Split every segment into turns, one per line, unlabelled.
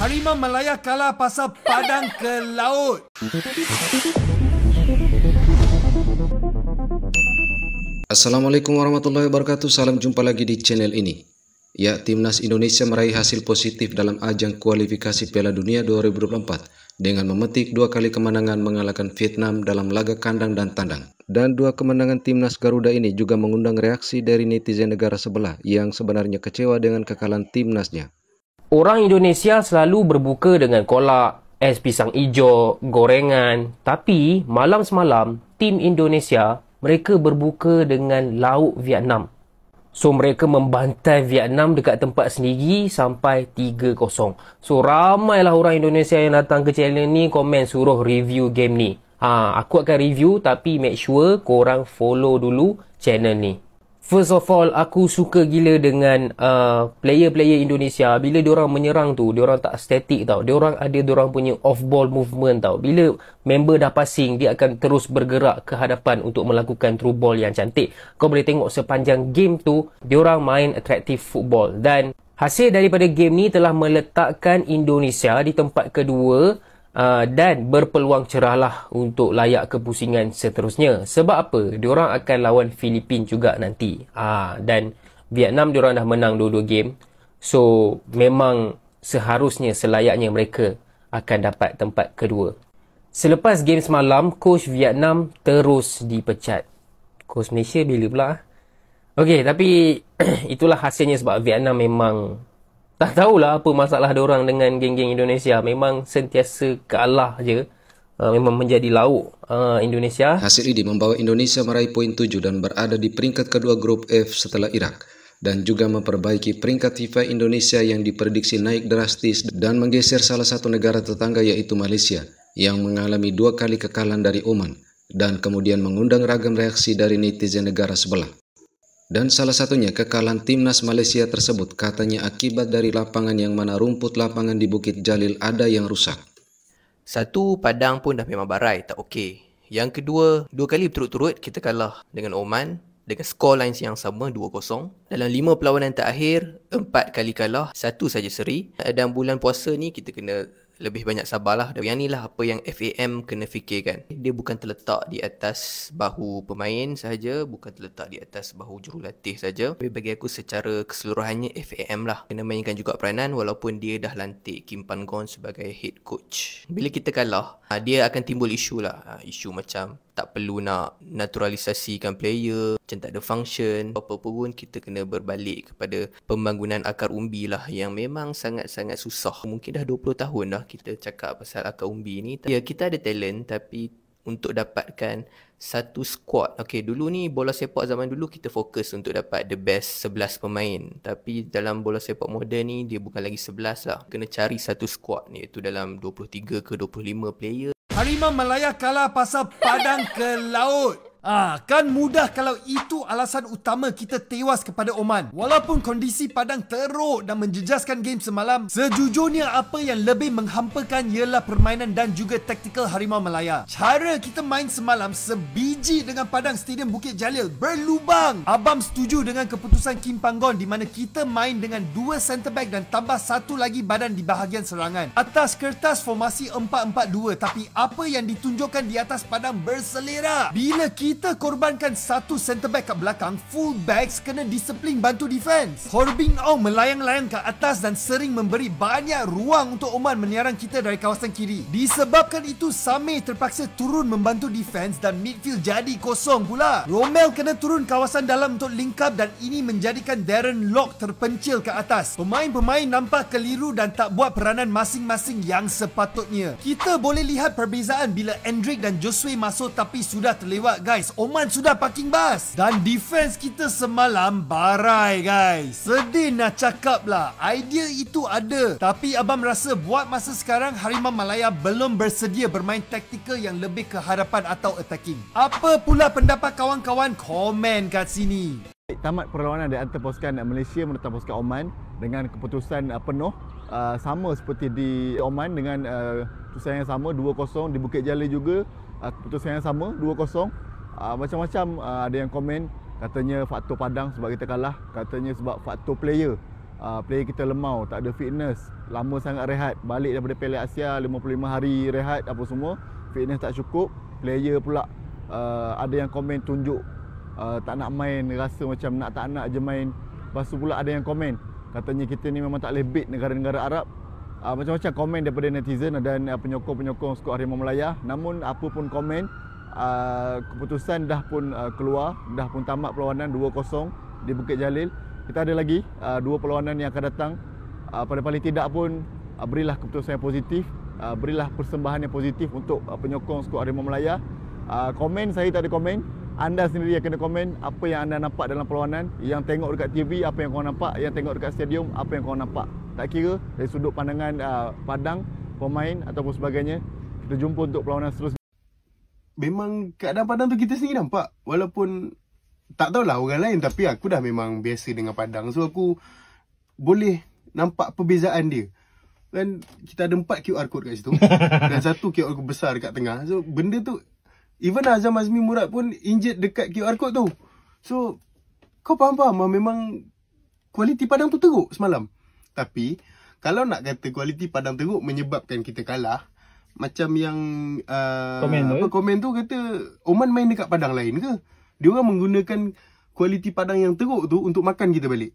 Harimau Malaya kalah pasal padang ke laut.
Assalamualaikum warahmatullahi wabarakatuh. Salam jumpa lagi di channel ini. Ya, Timnas Indonesia meraih hasil positif dalam ajang kualifikasi Piala Dunia 2024 dengan memetik dua kali kemenangan mengalahkan Vietnam dalam laga kandang dan tandang. Dan dua kemenangan Timnas Garuda ini juga mengundang reaksi dari netizen negara sebelah yang sebenarnya kecewa dengan kekalahan Timnasnya.
Orang Indonesia selalu berbuka dengan kolak, es pisang ijo, gorengan. Tapi malam semalam, tim Indonesia mereka berbuka dengan lauk Vietnam. So mereka membantai Vietnam dekat tempat sendiri sampai 3-0. So ramailah orang Indonesia yang datang ke channel ni komen suruh review game ni. Ha, aku akan review tapi make sure korang follow dulu channel ni. First of all, aku suka gila dengan uh, player-player uh, Indonesia. Bila diorang menyerang tu, diorang tak statik tau. Diorang ada diorang punya off-ball movement tau. Bila member dah passing, dia akan terus bergerak ke hadapan untuk melakukan through ball yang cantik. Kau boleh tengok sepanjang game tu, diorang main attractive football. Dan hasil daripada game ni telah meletakkan Indonesia di tempat kedua Ah, dan berpeluang cerahlah untuk layak ke pusingan seterusnya. Sebab apa? Orang akan lawan Filipin juga nanti. Uh, dan Vietnam orang dah menang dua-dua game. So, memang seharusnya, selayaknya mereka akan dapat tempat kedua. Selepas game semalam, coach Vietnam terus dipecat. Coach Malaysia bila pula? Ah? Okey, tapi itulah hasilnya sebab Vietnam memang tak tahulah apa masalah orang dengan geng-geng Indonesia. Memang sentiasa kalah je. Uh, memang menjadi lauk uh, Indonesia.
Hasil ini membawa Indonesia meraih poin tujuh dan berada di peringkat kedua grup F setelah Irak dan juga memperbaiki peringkat FIFA Indonesia yang diprediksi naik drastis dan menggeser salah satu negara tetangga yaitu Malaysia yang mengalami dua kali kekalahan dari Oman dan kemudian mengundang ragam reaksi dari netizen negara sebelah dan salah satunya kekalahan timnas Malaysia tersebut katanya akibat dari lapangan yang mana rumput lapangan di Bukit Jalil ada yang rusak.
Satu, padang pun dah memang barai, tak okey. Yang kedua, dua kali berturut-turut kita kalah dengan Oman dengan skor lines yang sama 2-0. Dalam lima perlawanan terakhir, empat kali kalah, satu saja seri. Dan bulan puasa ni kita kena lebih banyak sabarlah dan yang ni lah apa yang FAM kena fikirkan dia bukan terletak di atas bahu pemain saja bukan terletak di atas bahu jurulatih saja tapi bagi aku secara keseluruhannya FAM lah kena mainkan juga peranan walaupun dia dah lantik Kim Pan Gon sebagai head coach bila kita kalah ah, dia akan timbul isu lah ah, isu macam tak perlu nak naturalisasikan player macam tak ada function apa-apa pun kita kena berbalik kepada pembangunan akar umbi lah yang memang sangat-sangat susah mungkin dah 20 tahun dah kita cakap pasal akar umbi ni ya kita ada talent tapi untuk dapatkan satu squad Okay dulu ni bola sepak zaman dulu kita fokus untuk dapat the best sebelas pemain Tapi dalam bola sepak moden ni dia bukan lagi sebelas lah Kena cari satu squad ni iaitu dalam 23 ke 25 player
Harimau Melaya kalah pasal padang ke laut. Ah, kan mudah kalau itu alasan utama kita tewas kepada Oman. Walaupun kondisi padang teruk dan menjejaskan game semalam, sejujurnya apa yang lebih menghampakan ialah permainan dan juga taktikal Harimau Melaya. Cara kita main semalam sebiji dengan padang stadium Bukit Jalil berlubang. Abang setuju dengan keputusan Kim Panggon di mana kita main dengan dua center back dan tambah satu lagi badan di bahagian serangan. Atas kertas formasi 4-4-2 tapi apa yang ditunjukkan di atas padang berselera. Bila kita kita korbankan satu centre back kat belakang, full backs kena disiplin bantu defense. Horbing Ong melayang-layang ke atas dan sering memberi banyak ruang untuk Oman menyerang kita dari kawasan kiri. Disebabkan itu, Same terpaksa turun membantu defense dan midfield jadi kosong pula. Romel kena turun kawasan dalam untuk link up dan ini menjadikan Darren Lock terpencil ke atas. Pemain-pemain nampak keliru dan tak buat peranan masing-masing yang sepatutnya. Kita boleh lihat perbezaan bila Hendrik dan Josue masuk tapi sudah terlewat guys guys Oman sudah parking bus Dan defense kita semalam Barai guys Sedih nak cakap lah Idea itu ada Tapi abang rasa Buat masa sekarang Harimau Malaya Belum bersedia Bermain taktikal Yang lebih ke harapan Atau attacking Apa pula pendapat kawan-kawan Komen kat sini Tamat perlawanan
Di antara pasukan Malaysia Menentang poskan Oman Dengan keputusan uh, penuh uh, Sama seperti di Oman Dengan uh, Keputusan yang sama 2-0 Di Bukit Jalil juga uh, Keputusan yang sama uh, macam-macam uh, ada yang komen katanya faktor padang sebab kita kalah katanya sebab faktor player uh, player kita lemau tak ada fitness lama sangat rehat balik daripada Piala Asia 55 hari rehat apa semua fitness tak cukup player pula uh, ada yang komen tunjuk uh, tak nak main rasa macam nak tak nak je main lepas tu pula ada yang komen katanya kita ni memang tak boleh negara-negara Arab uh, macam-macam komen daripada netizen dan uh, penyokong-penyokong skuad Harimau Melaya namun apa pun komen Ah, keputusan dah pun uh, keluar dah pun tamat perlawanan 2-0 di Bukit Jalil kita ada lagi uh, dua perlawanan yang akan datang uh, pada paling tidak pun uh, berilah keputusan yang positif uh, berilah persembahan yang positif untuk uh, penyokong skuad Harimau Melaya uh, komen saya tak ada komen anda sendiri yang kena komen apa yang anda nampak dalam perlawanan yang tengok dekat TV apa yang kau nampak yang tengok dekat stadium apa yang kau nampak tak kira dari sudut pandangan uh, padang pemain ataupun sebagainya kita jumpa untuk perlawanan seterusnya memang keadaan Padang tu kita sendiri nampak walaupun tak tahulah orang lain tapi aku dah memang biasa dengan Padang so aku boleh nampak perbezaan dia dan kita ada empat QR code kat situ dan satu QR code besar dekat tengah so benda tu even Azam Azmi Murad pun injet dekat QR code tu so kau faham-faham lah memang kualiti Padang tu teruk semalam tapi kalau nak kata kualiti Padang teruk menyebabkan kita kalah macam yang uh, komen apa tu. Eh? komen tu kata Oman main dekat padang lain ke? Dia orang menggunakan kualiti padang yang teruk tu untuk
makan kita balik.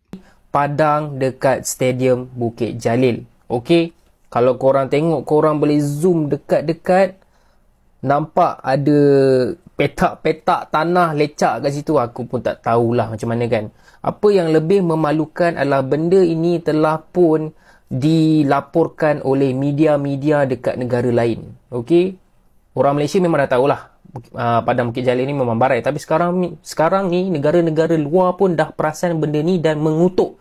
Padang dekat stadium Bukit Jalil. Okey, kalau korang tengok korang boleh zoom dekat-dekat nampak ada petak-petak tanah lecak kat situ aku pun tak tahulah macam mana kan. Apa yang lebih memalukan adalah benda ini telah pun dilaporkan oleh media-media dekat negara lain. Okey. Orang Malaysia memang dah tahulah uh, Padang Bukit Jalil ni memang barai tapi sekarang sekarang ni negara-negara luar pun dah perasan benda ni dan mengutuk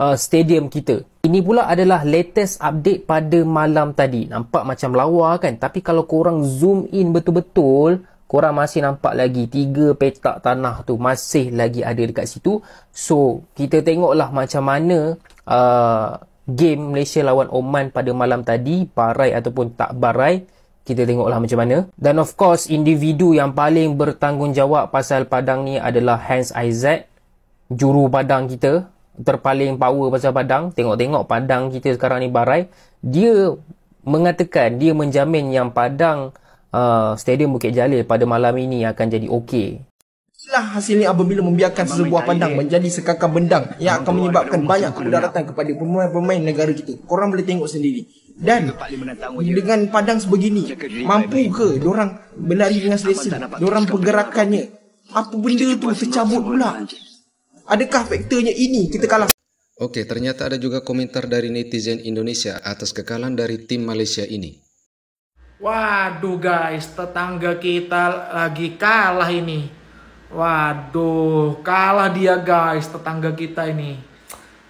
uh, stadium kita. Ini pula adalah latest update pada malam tadi. Nampak macam lawa kan tapi kalau korang zoom in betul-betul korang masih nampak lagi tiga petak tanah tu masih lagi ada dekat situ. So, kita tengoklah macam mana uh, game Malaysia lawan Oman pada malam tadi, barai ataupun tak barai, kita tengoklah macam mana. Dan of course, individu yang paling bertanggungjawab pasal padang ni adalah Hans Isaac, juru padang kita, terpaling power pasal padang. Tengok-tengok padang kita sekarang ni barai. Dia mengatakan, dia menjamin yang padang uh, Stadium Bukit Jalil pada malam ini akan jadi okey. Inilah hasilnya apabila membiarkan sebuah padang menjadi sekakang bendang yang akan menyebabkan banyak kemudaratan kepada pemain-pemain negara kita. Korang boleh tengok sendiri. Dan dengan padang sebegini, mampu ke orang berlari dengan selesa? Orang pergerakannya? Apa benda tu tercabut pula? Adakah faktornya
ini kita kalah? Okey, ternyata ada juga komentar dari netizen Indonesia atas kekalahan dari tim Malaysia ini. Waduh guys, tetangga kita lagi kalah ini. Waduh, kalah dia guys, tetangga kita ini.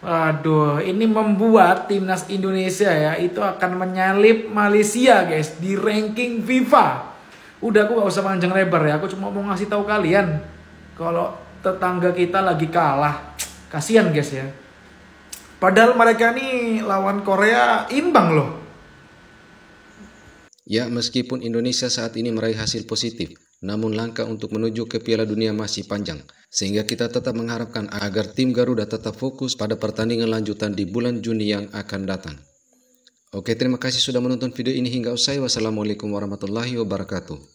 Waduh, ini membuat timnas Indonesia ya itu akan menyalip Malaysia guys di ranking FIFA. Udah aku gak usah panjang lebar ya, aku cuma mau ngasih tahu kalian kalau tetangga kita lagi kalah. Kasihan guys ya. Padahal mereka nih lawan Korea imbang loh. Ya, meskipun Indonesia saat ini meraih hasil positif, namun langkah untuk menuju ke Piala Dunia masih panjang, sehingga kita tetap mengharapkan agar tim Garuda tetap fokus pada pertandingan lanjutan di bulan Juni yang akan datang. Oke, terima kasih sudah menonton video ini hingga usai. Wassalamualaikum warahmatullahi wabarakatuh.